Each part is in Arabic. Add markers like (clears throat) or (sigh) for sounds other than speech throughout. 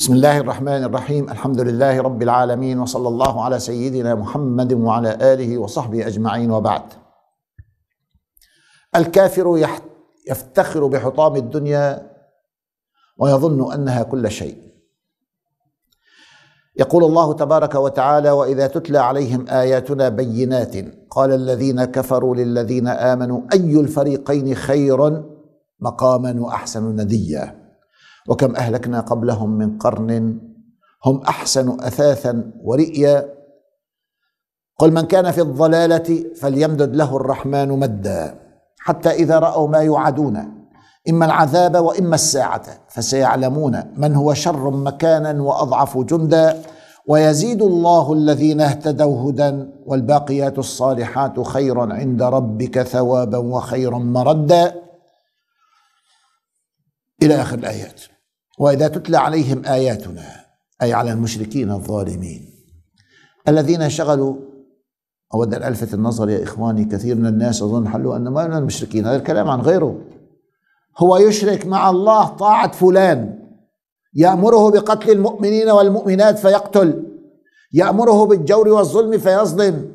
بسم الله الرحمن الرحيم الحمد لله رب العالمين وصلى الله على سيدنا محمد وعلى اله وصحبه اجمعين وبعد الكافر يفتخر بحطام الدنيا ويظن انها كل شيء يقول الله تبارك وتعالى واذا تتلى عليهم اياتنا بينات قال الذين كفروا للذين امنوا اي الفريقين خير مقاما واحسن نديا وكم اهلكنا قبلهم من قرن هم احسن اثاثا ورئيا قل من كان في الضلاله فليمدد له الرحمن مدا حتى اذا راوا ما يوعدون اما العذاب واما الساعه فسيعلمون من هو شر مكانا واضعف جندا ويزيد الله الذين اهتدوا هدى والباقيات الصالحات خير عند ربك ثوابا وخير مردا الى اخر الايات واذا تتلى عليهم اياتنا اي على المشركين الظالمين الذين شغلوا اود ان الفت النظر يا اخواني كثير من الناس اظن حلوا ان ما من المشركين هذا الكلام عن غيره هو يشرك مع الله طاعه فلان يامره بقتل المؤمنين والمؤمنات فيقتل يامره بالجور والظلم فيظلم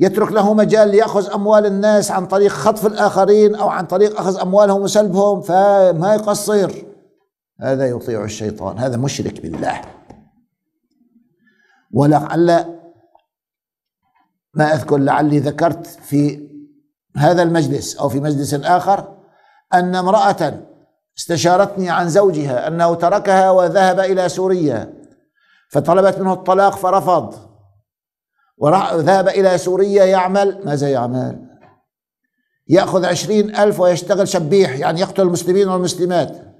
يترك له مجال ليأخذ أموال الناس عن طريق خطف الآخرين أو عن طريق أخذ أموالهم وسلبهم فما يقصر هذا يطيع الشيطان هذا مشرك بالله ولعل ما اذكر لعلي ذكرت في هذا المجلس او في مجلس اخر ان امراه استشارتني عن زوجها انه تركها وذهب الى سوريا فطلبت منه الطلاق فرفض وذهب الى سوريا يعمل ماذا يعمل ياخذ عشرين الف ويشتغل شبيح يعني يقتل المسلمين والمسلمات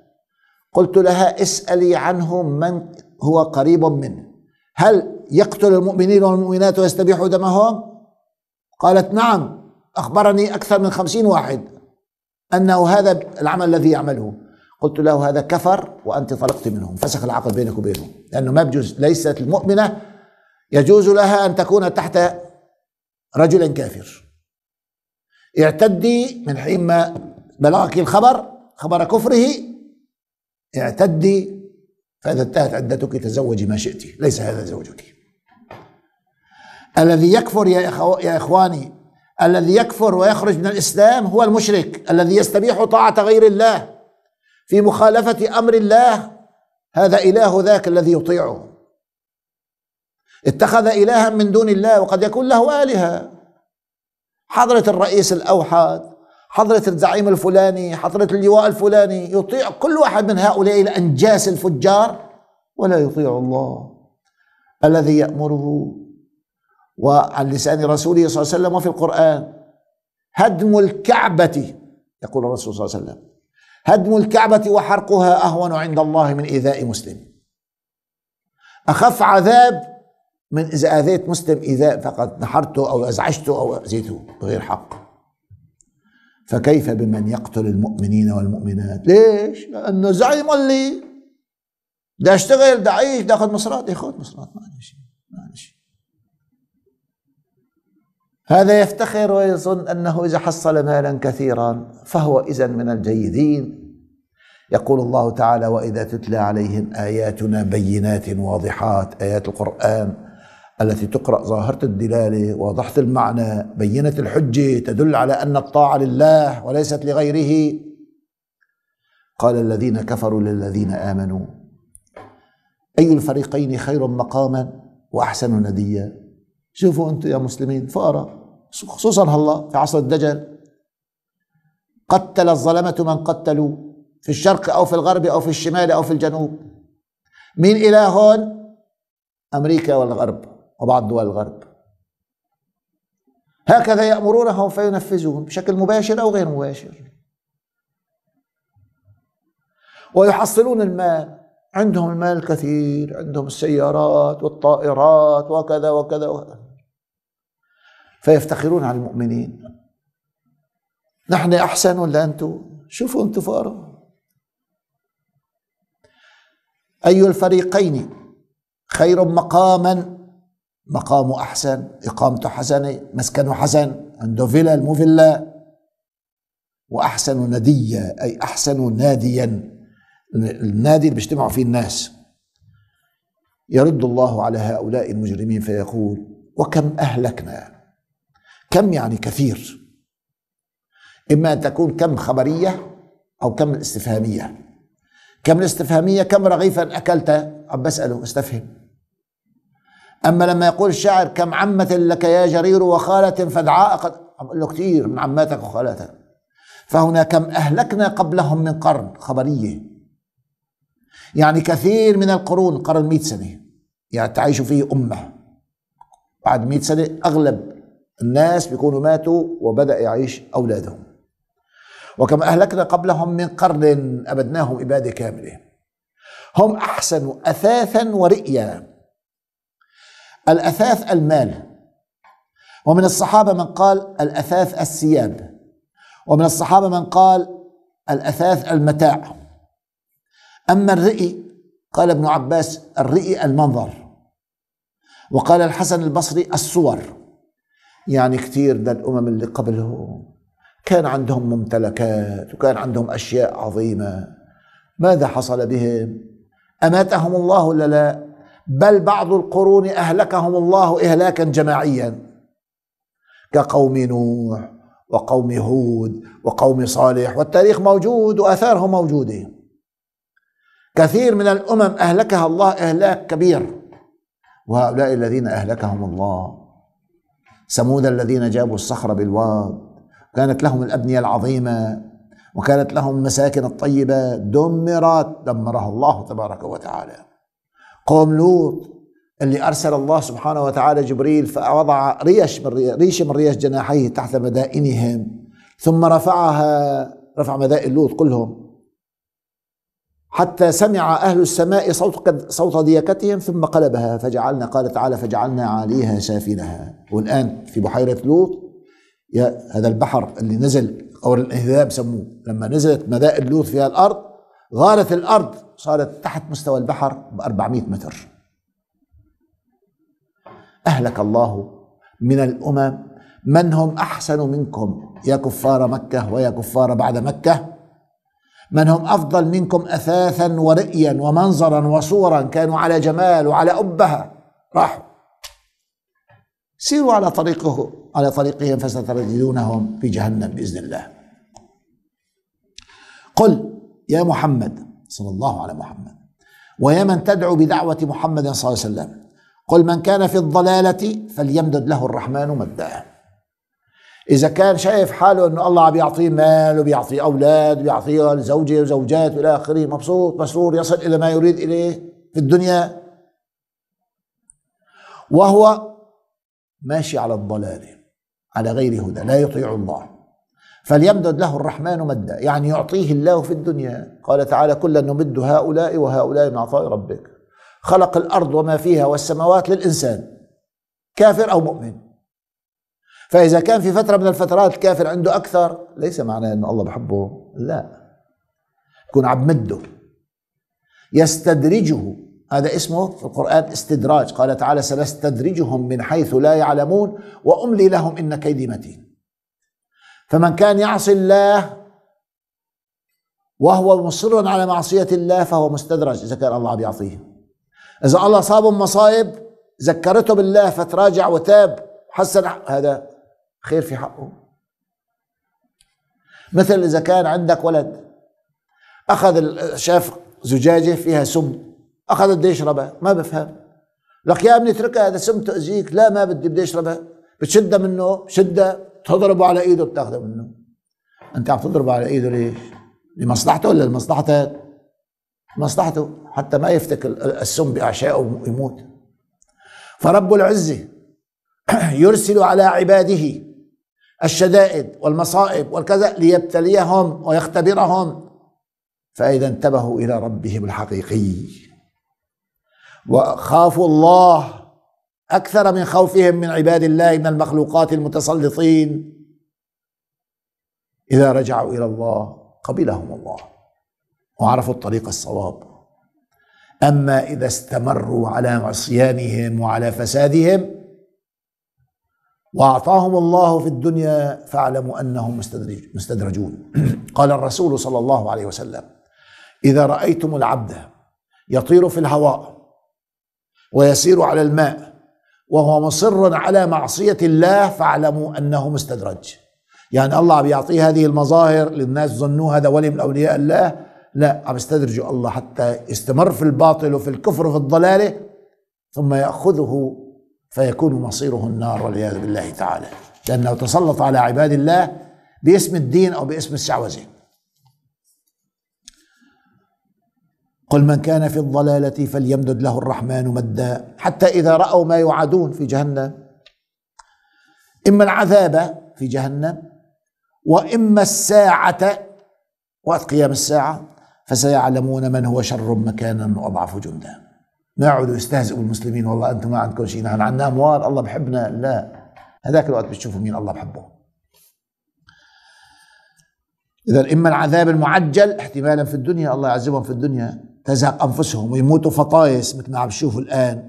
قلت لها اسألي عنه من هو قريب منه هل يقتل المؤمنين والمؤمنات ويستبيح دمهم قالت نعم أخبرني أكثر من خمسين واحد أنه هذا العمل الذي يعمله قلت له هذا كفر وأنت طلقت منهم فسخ العقد بينك وبينهم لأنه ما بجوز ليست المؤمنة يجوز لها أن تكون تحت رجل كافر اعتدي من حين ما بلغك الخبر خبر كفره اعتدي فإذا انتهت عدتك تزوجي ما شئت ليس هذا زوجك الذي يكفر يا, إخو... يا إخواني الذي يكفر ويخرج من الإسلام هو المشرك الذي يستبيح طاعة غير الله في مخالفة أمر الله هذا إله ذاك الذي يطيعه اتخذ إلها من دون الله وقد يكون له آلهة حضرة الرئيس الأوحد حضرة الزعيم الفلاني حضرة اللواء الفلاني يطيع كل واحد من هؤلاء الأنجاس الفجار ولا يطيع الله الذي يأمره وعن لسان رسوله صلى الله عليه وسلم وفي القرآن هدم الكعبة يقول الرسول صلى الله عليه وسلم هدم الكعبة وحرقها أهون عند الله من إيذاء مسلم أخف عذاب من إذا آذيت مسلم إيذاء فقد نحرته أو أزعجته أو أذيته بغير حق فكيف بمن يقتل المؤمنين والمؤمنات ليش لأنه زعيم اللي بدي اشتغل بدي اعيش بدي اخذ مصرات ياخذ مصرات ما شيء ما شيء هذا يفتخر ويظن انه اذا حصل مالا كثيرا فهو اذا من الجيدين يقول الله تعالى واذا تتلى عليهم اياتنا بينات واضحات ايات القران التي تقرأ ظاهرة الدلالة واضحة المعنى بينة الحجة تدل على أن الطاعة لله وليست لغيره قال الذين كفروا للذين آمنوا أي الفريقين خير مقاما وأحسن نديا شوفوا أنتم يا مسلمين فقراء خصوصا هلا في عصر الدجل قتل الظلمة من قتلوا في الشرق أو في الغرب أو في الشمال أو في الجنوب مين هون أمريكا والغرب وبعض دول الغرب هكذا يأمرونهم فينفذون بشكل مباشر أو غير مباشر ويحصلون المال عندهم المال الكثير عندهم السيارات والطائرات وكذا وكذا, وكذا. فيفتخرون على المؤمنين نحن أحسن ولا أنتم شوفوا أنتم فقراء أي الفريقين خير مقاما مقامه أحسن إقامته حسنة مسكنه حسن عنده فيلا مو فيلا وأحسن نديا أي أحسن ناديا النادي اللي بيجتمعوا فيه الناس يرد الله على هؤلاء المجرمين فيقول وكم أهلكنا كم يعني كثير إما أن تكون كم خبرية أو كم استفهامية كم الاستفهامية كم رغيفا أكلت عم بسأله استفهم أما لما يقول الشاعر كم عمة لك يا جرير وخالة فدعاء قد أقول له كثير من عماتك وخالاتك فهنا كم أهلكنا قبلهم من قرن خبرية يعني كثير من القرون قرن 100 سنة يعني تعيش فيه أمة بعد 100 سنة أغلب الناس بيكونوا ماتوا وبدأ يعيش أولادهم وكم أهلكنا قبلهم من قرن أبدناهم إبادة كاملة هم أحسن أثاثا ورئيا الأثاث المال ومن الصحابة من قال الأثاث الثياب ومن الصحابة من قال الأثاث المتاع أما الرئي قال ابن عباس الرئي المنظر وقال الحسن البصري الصور يعني كثير ده الأمم اللي قبلهم كان عندهم ممتلكات وكان عندهم أشياء عظيمة ماذا حصل بهم أماتهم الله ولا لا بل بعض القرون أهلكهم الله إهلاكا جماعيا كقوم نوح وقوم هود وقوم صالح والتاريخ موجود وأثاره موجودة كثير من الأمم أهلكها الله إهلاك كبير وهؤلاء الذين أهلكهم الله ثمود الذين جابوا الصخر بالواد كانت لهم الأبنية العظيمة وكانت لهم مساكن الطيبة دمرت دمرها الله تبارك وتعالى قوم لوط اللي أرسل الله سبحانه وتعالى جبريل فوضع ريش من ريش من ريش جناحيه تحت مدائنهم ثم رفعها رفع مدائن لوط كلهم حتى سمع أهل السماء صوت صوت ديكتهم ثم قلبها فجعلنا قال تعالى فجعلنا عاليها سافلها والآن في بحيرة لوط يا هذا البحر اللي نزل أو الاهذاب سموه لما نزلت مدائن لوط في الأرض غارت الأرض صارت تحت مستوى البحر ب 400 متر أهلك الله من الأمم من هم أحسن منكم يا كفار مكة ويا كفار بعد مكة من هم أفضل منكم أثاثا ورئيا ومنظرا وصورا كانوا على جمال وعلى أبهة راحوا سيروا على طريقه على طريقهم فستجدونهم في جهنم بإذن الله قل يا محمد صلى الله على محمد ويا من تدعو بدعوة محمد صلى الله عليه وسلم قل من كان في الضلالة فليمدد له الرحمن مدا إذا كان شايف حاله أنه الله عم بيعطيه مال وبيعطيه أولاد وبيعطيه زوجة وزوجات وإلى آخره مبسوط مسرور يصل إلى ما يريد إليه في الدنيا وهو ماشي على الضلالة على غير هدى لا يطيع الله فليمدد له الرحمن مدا يعني يعطيه الله في الدنيا قال تعالى كلا نمد هؤلاء وهؤلاء من عطاء ربك خلق الارض وما فيها والسماوات للانسان كافر او مؤمن فاذا كان في فتره من الفترات الكافر عنده اكثر ليس معناه ان الله بحبه لا يكون عم مده يستدرجه هذا اسمه في القرآن استدراج قال تعالى سنستدرجهم من حيث لا يعلمون وأملي لهم إن كيدي متين فمن كان يعصي الله وهو مصر على معصية الله فهو مستدرج إذا كان الله بيعطيه إذا الله صابه مصايب ذكرته بالله فتراجع وتاب حسن هذا خير في حقه مثل إذا كان عندك ولد أخذ شاف زجاجة فيها سم أخذ بدي يشربها ما بفهم لك يا ابني اتركها هذا سم تؤذيك لا ما بدي بدي اشربها بتشدها منه شدها تضربه على ايده بتاخده منه انت عم تضربه على ايده ليش لمصلحته ولا لمصلحتك مصلحته حتى ما يفتك السم باعشائه ويموت فرب العزه (clears throat) يرسل على عباده الشدائد والمصائب والكذا ليبتليهم ويختبرهم فإذا انتبهوا إلى ربهم الحقيقي وخافوا الله اكثر من خوفهم من عباد الله من المخلوقات المتسلطين اذا رجعوا الى الله قبلهم الله وعرفوا الطريق الصواب اما اذا استمروا على عصيانهم وعلى فسادهم واعطاهم الله في الدنيا فاعلموا انهم مستدرجون (clears throat) قال الرسول صلى الله عليه وسلم اذا رايتم العبد يطير في الهواء ويسير على الماء وهو مصر على معصية الله فاعلموا أنه مستدرج يعني الله عم بيعطيه هذه المظاهر للناس ظنوا هذا ولي من أولياء الله لا عم يستدرجوا الله حتى يستمر في الباطل وفي الكفر وفي الضلالة ثم يأخذه فيكون مصيره النار والعياذ بالله تعالى لأنه تسلط على عباد الله باسم الدين أو باسم الشعوذة قل من كان في الضلالة فليمدد له الرحمن مدا حتى إذا رأوا ما يوعدون في جهنم إما العذاب في جهنم وإما الساعة وقت قيام الساعة فسيعلمون من هو شر مكانا وأضعف جندا ما يقعدوا يستهزئوا بالمسلمين والله أنتم ما عندكم شيء نحن عندنا نعم، أموال الله بحبنا لا هذاك الوقت بتشوفوا مين الله بحبه إذا إما العذاب المعجل احتمالا في الدنيا الله يعذبهم في الدنيا تزهق أنفسهم ويموتوا فطايس مثل ما عم تشوفوا الآن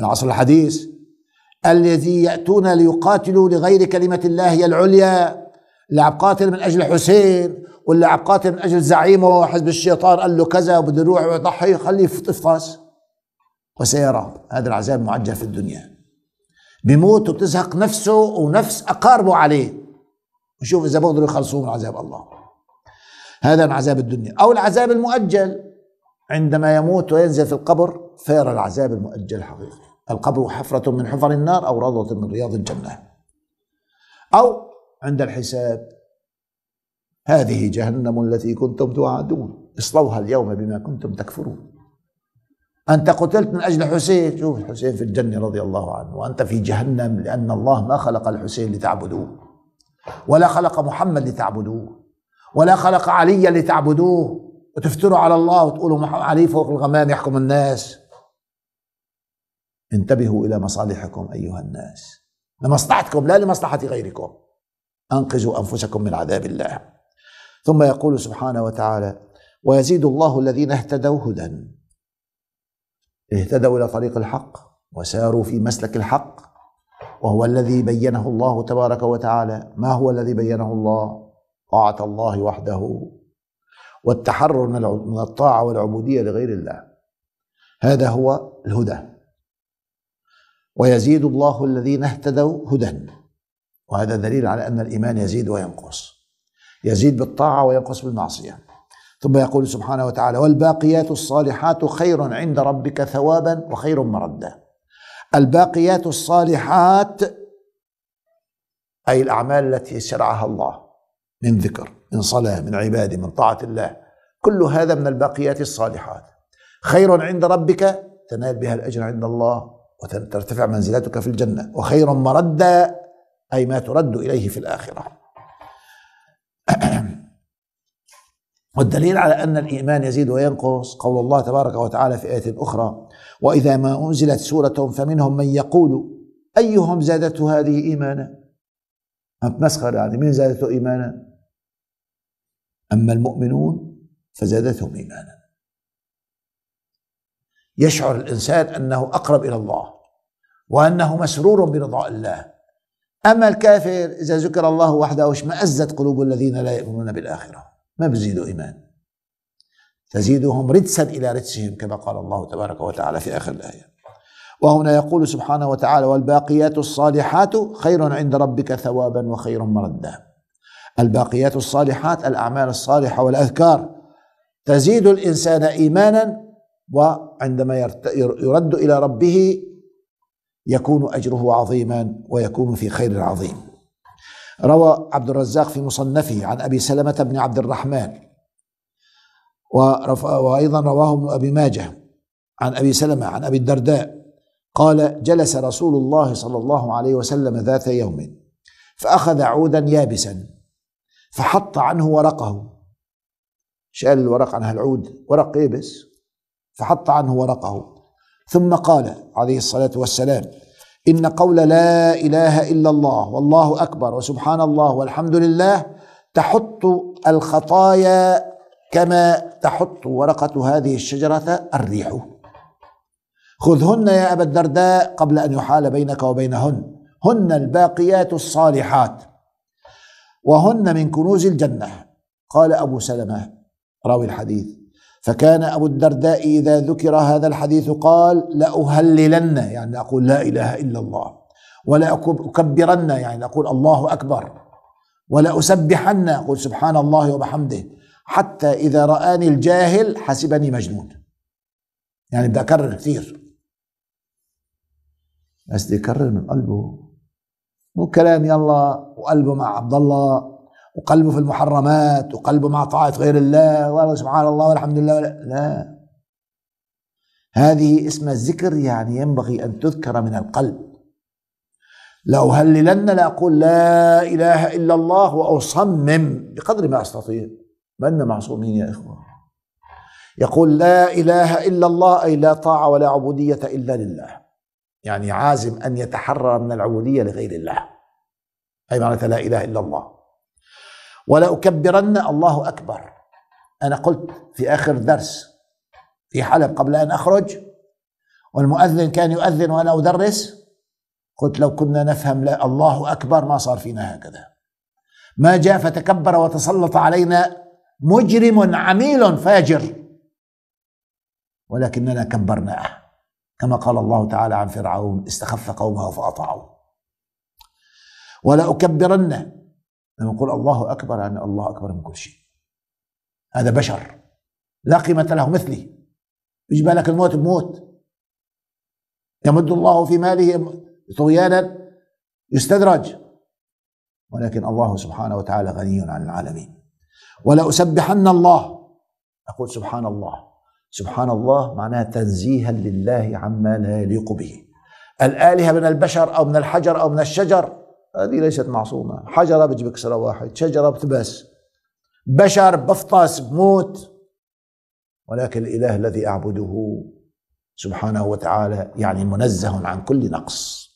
العصر الحديث الذي يأتون ليقاتلوا لغير كلمة الله هي العليا اللي عم قاتل من أجل حسين واللي عم قاتل من أجل زعيمه حزب الشيطان قال له كذا وبده يروح ويضحي خليه يفطس وسيرى هذا العذاب معجل في الدنيا بيموت وبتزهق نفسه ونفس أقاربه عليه وشوف إذا بقدروا يخلصوه من عذاب الله هذا العذاب الدنيا أو العذاب المؤجل عندما يموت وينزل في القبر فيرى العذاب المؤجل حقيقي القبر حفرة من حفر النار أو روضة من رياض الجنة أو عند الحساب هذه جهنم التي كنتم توعدون اصلوها اليوم بما كنتم تكفرون أنت قتلت من أجل حسين شوف الحسين في الجنة رضي الله عنه وأنت في جهنم لأن الله ما خلق الحسين لتعبدوه ولا خلق محمد لتعبدوه ولا خلق عليا لتعبدوه وتفتروا على الله وتقولوا علي فوق الغمام يحكم الناس انتبهوا إلى مصالحكم أيها الناس لمصلحتكم لا لمصلحة غيركم أنقذوا أنفسكم من عذاب الله ثم يقول سبحانه وتعالى ويزيد الله الذين اهتدوا هدى اهتدوا إلى طريق الحق وساروا في مسلك الحق وهو الذي بينه الله تبارك وتعالى ما هو الذي بينه الله طاعة الله وحده والتحرر من الطاعة والعبودية لغير الله هذا هو الهدى ويزيد الله الذين اهتدوا هدى وهذا دليل على أن الإيمان يزيد وينقص يزيد بالطاعة وينقص بالمعصية ثم يقول سبحانه وتعالى والباقيات الصالحات خير عند ربك ثوابا وخير مردا الباقيات الصالحات أي الأعمال التي شرعها الله من ذكر من صلاة من عبادة من طاعة الله كل هذا من الباقيات الصالحات خير عند ربك تنال بها الأجر عند الله وترتفع منزلتك في الجنة وخير مردا أي ما ترد إليه في الآخرة (clears throat) والدليل على أن الإيمان يزيد وينقص قول الله تبارك وتعالى في آية أخرى وإذا ما أنزلت سورة فمنهم من يقول أيهم زادته هذه إيمانا مسخرة يعني من زادته إيمانا أما المؤمنون فزادتهم إيمانا يشعر الإنسان أنه أقرب إلى الله وأنه مسرور برضاء الله أما الكافر إذا ذكر الله وحده اشمأزت قلوب الذين لا يؤمنون بالآخرة ما بزيد إيمان تزيدهم رجسا إلى رجسهم كما قال الله تبارك وتعالى في آخر الآية وهنا يقول سبحانه وتعالى والباقيات الصالحات خير عند ربك ثوابا وخير مردا الباقيات الصالحات الأعمال الصالحة والأذكار تزيد الإنسان إيمانا وعندما يرد إلى ربه يكون أجره عظيما ويكون في خير عظيم روى عبد الرزاق في مصنفه عن أبي سلمة بن عبد الرحمن وأيضا رواه ابن أبي ماجه عن أبي سلمة عن أبي الدرداء قال جلس رسول الله صلى الله عليه وسلم ذات يوم فأخذ عودا يابسا فحط عنه ورقه شال الورق عن العود ورق ايه بس فحط عنه ورقه ثم قال عليه الصلاة والسلام إن قول لا إله إلا الله والله أكبر وسبحان الله والحمد لله تحط الخطايا كما تحط ورقة هذه الشجرة الريح خذهن يا أبا الدرداء قبل أن يحال بينك وبينهن هن الباقيات الصالحات وهن من كنوز الجنة قال أبو سلمة راوي الحديث فكان أبو الدرداء إذا ذكر هذا الحديث قال لأهللن يعني أقول لا إله إلا الله ولا أكبرن يعني أقول الله أكبر ولا أسبحن أقول سبحان الله وبحمده حتى إذا رآني الجاهل حسبني مجنون يعني بدي أكرر كثير بس يكرر من قلبه مو كلام يلا وقلبه مع عبد الله وقلبه في المحرمات وقلبه مع طاعة غير الله والله سبحان الله والحمد لله لا, لا هذه اسم الذكر يعني ينبغي أن تذكر من القلب لو هللن لأقول لا إله إلا الله وأصمم بقدر ما أستطيع من معصومين يا إخوة يقول لا إله إلا الله أي لا طاعة ولا عبودية إلا لله يعني عازم أن يتحرر من العبودية لغير الله أي معنى لا إله إلا الله ولا أكبرن الله أكبر أنا قلت في آخر درس في حلب قبل أن أخرج والمؤذن كان يؤذن وأنا أدرس قلت لو كنا نفهم لا الله أكبر ما صار فينا هكذا ما جاء فتكبر وتسلط علينا مجرم عميل فاجر ولكننا كبرناه كما قال الله تعالى عن فرعون استخف قومه فأطاعوه ولا أكبرنه لما نقول الله أكبر يعني الله أكبر من كل شيء هذا بشر لا قيمة له مثلي يجب بالك الموت بموت يمد الله في ماله طغيانا يستدرج ولكن الله سبحانه وتعالى غني عن العالمين ولأسبحن الله أقول سبحان الله سبحان الله معناه تنزيها لله عما لا يليق به الآلهة من البشر أو من الحجر أو من الشجر هذه ليست معصومة حجرة بتجيب كسرة واحد شجرة بتبس بشر بفطس بموت ولكن الإله الذي أعبده سبحانه وتعالى يعني منزه عن كل نقص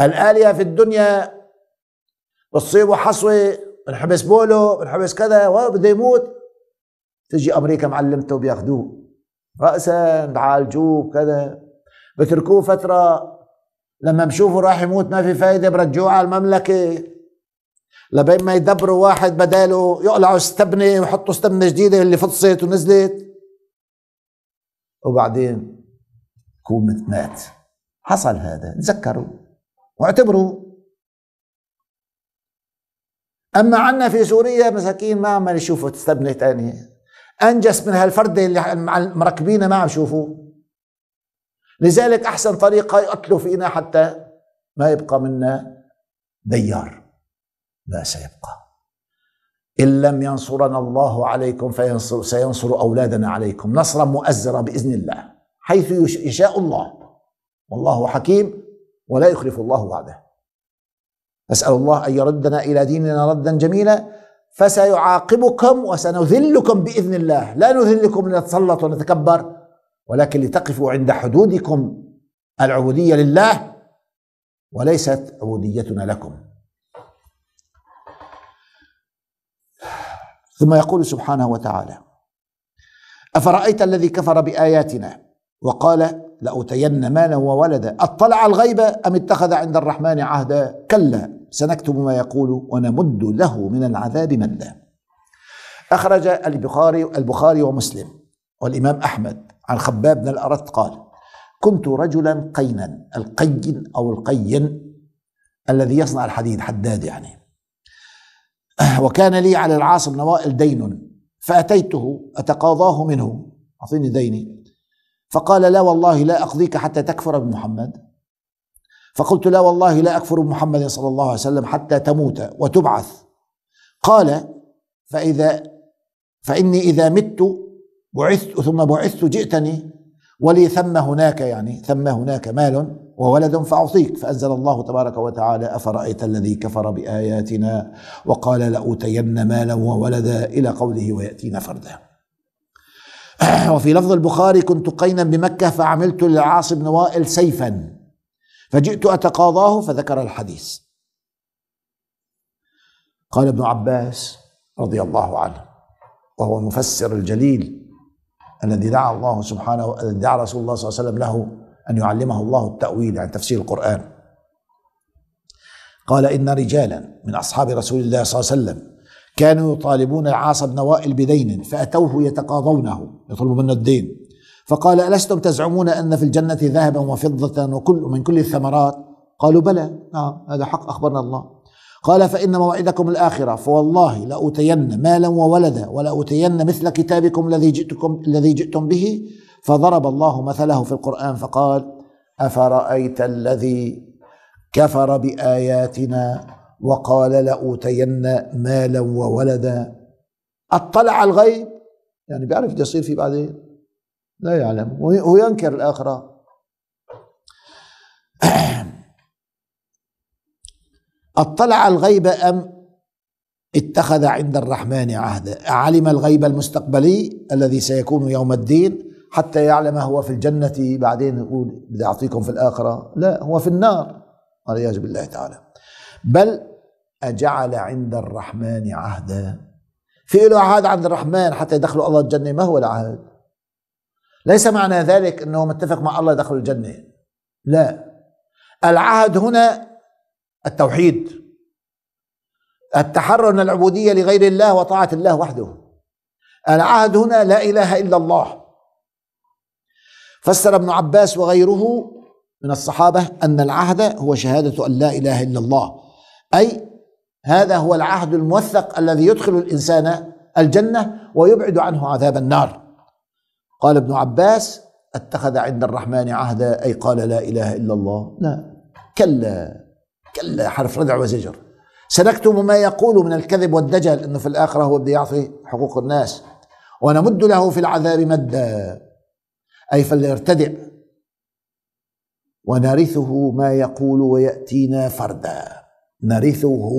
الآلهة في الدنيا بتصيبه حصوة بنحبس بولو بنحبس كذا بده يموت تجي أمريكا معلمته بياخدوه رأسا بعالجوه كذا بتركوه فترة لما بشوفه راح يموت ما في فايده برجعوه على المملكه لبين ما يدبروا واحد بداله يقلعوا استبنه ويحطوا استبنه جديده اللي فطست ونزلت وبعدين كومة مات حصل هذا تذكروا واعتبروا اما عنا في سوريا مساكين ما عم يشوفوا استبنه ثانيه انجس من هالفرده اللي مركبينها ما عم يشوفوه لذلك أحسن طريقة يقتلوا فينا حتى ما يبقى منا ديار لا سيبقى إن لم ينصرنا الله عليكم فينصر سينصر أولادنا عليكم نصرا مؤزرا بإذن الله حيث يشاء الله والله حكيم ولا يخلف الله وعده أسأل الله أن يردنا إلى ديننا ردا جميلا فسيعاقبكم وسنذلكم بإذن الله لا نذلكم لنتسلط ونتكبر ولكن لتقفوا عند حدودكم العبودية لله وليست عبوديتنا لكم ثم يقول سبحانه وتعالى أفرأيت الذي كفر بآياتنا وقال لأتين مالا وولدا أطلع الغيب أم اتخذ عند الرحمن عهدا كلا سنكتب ما يقول ونمد له من العذاب مدا أخرج البخاري البخاري ومسلم والإمام أحمد عن خباب بن الأرت قال كنت رجلا قينا القين أو القين الذي يصنع الحديد حداد يعني وكان لي على العاص بن وائل دين فأتيته أتقاضاه منه أعطيني ديني فقال لا والله لا أقضيك حتى تكفر بمحمد فقلت لا والله لا أكفر بمحمد صلى الله عليه وسلم حتى تموت وتبعث قال فإذا فإني إذا مت بعثت ثم بعثت جئتني ولي ثم هناك يعني ثم هناك مال وولد فأعطيك فأنزل الله تبارك وتعالى أفرأيت الذي كفر بآياتنا وقال لأوتين مالا وولدا إلى قوله ويأتينا فردا (clears throat) وفي لفظ البخاري كنت قينا بمكة فعملت للعاص بن وائل سيفا فجئت أتقاضاه فذكر الحديث قال ابن عباس رضي الله عنه وهو المفسر الجليل الذي دعا الله سبحانه الذي دعا رسول الله صلى الله عليه وسلم له أن يعلمه الله التأويل عن تفسير القرآن قال إن رجالا من أصحاب رسول الله صلى الله عليه وسلم كانوا يطالبون العاص بن وائل بدين فأتوه يتقاضونه يطلبون منه الدين فقال ألستم تزعمون أن في الجنة ذهبا وفضة وكل من كل الثمرات قالوا بلى نعم هذا حق أخبرنا الله قال فإن موعدكم الآخرة فوالله لأوتين مالا وولدا ولأوتين مثل كتابكم الذي جئتكم الذي جئتم به فضرب الله مثله في القرآن فقال أفرأيت الذي كفر بآياتنا وقال لأوتين مالا وولدا اطلع الغيب يعني بيعرف بده يصير فيه بعدين لا يعلم وينكر الآخرة (clears throat) اطلع الغيب أم اتخذ عند الرحمن عهدا علم الغيب المستقبلي الذي سيكون يوم الدين حتى يعلم هو في الجنة بعدين يقول بدي أعطيكم في الآخرة لا هو في النار والعياذ بالله تعالى بل أجعل عند الرحمن عهدا في له عهد عند الرحمن حتى يدخلوا الله الجنة ما هو العهد ليس معنى ذلك أنه متفق مع الله يدخل الجنة لا العهد هنا التوحيد التحرر من العبودية لغير الله وطاعة الله وحده العهد هنا لا إله إلا الله فسر ابن عباس وغيره من الصحابة أن العهد هو شهادة أن لا إله إلا الله أي هذا هو العهد الموثق الذي يدخل الإنسان الجنة ويبعد عنه عذاب النار قال ابن عباس اتخذ عند الرحمن عهدا أي قال لا إله إلا الله لا كلا حرف ردع وزجر سنكتب ما يقول من الكذب والدجل انه في الاخره هو بده يعطي حقوق الناس ونمد له في العذاب مدا اي فليرتدع ونرثه ما يقول وياتينا فردا نرثه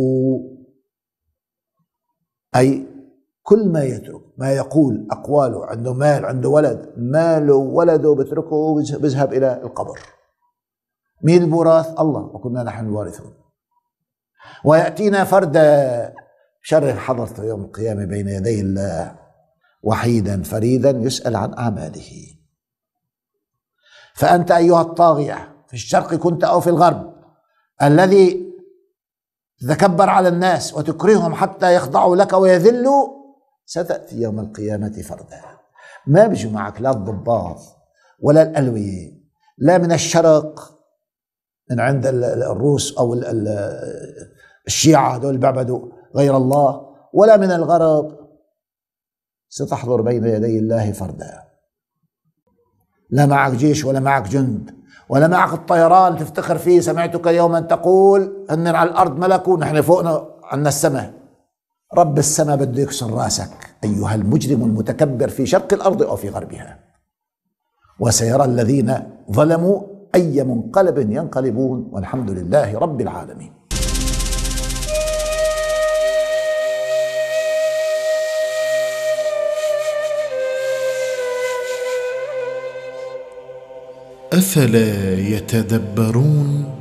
اي كل ما يترك ما يقول اقواله عنده مال عنده ولد ماله ولده بتركه بيذهب الى القبر مين الوراث الله وكنا نحن الوارثون ويأتينا فردا شرف حضرته يوم القيامة بين يدي الله وحيدا فريدا يسأل عن أعماله فأنت أيها الطاغية في الشرق كنت أو في الغرب الذي تتكبر على الناس وتكرههم حتى يخضعوا لك ويذلوا ستأتي يوم القيامة فردا ما بيجوا معك لا الضباط ولا الألوية لا من الشرق من عند الروس أو الشيعة اللي بعبدوا غير الله ولا من الغرب ستحضر بين يدي الله فردا لا معك جيش ولا معك جند ولا معك الطيران تفتخر فيه سمعتك يوما تقول ان على الارض ملك ونحن فوقنا عنا السماء رب السماء بده يكسر راسك ايها المجرم المتكبر في شرق الارض او في غربها وسيرى الذين ظلموا أي منقلب ينقلبون والحمد لله رب العالمين أفلا يتدبرون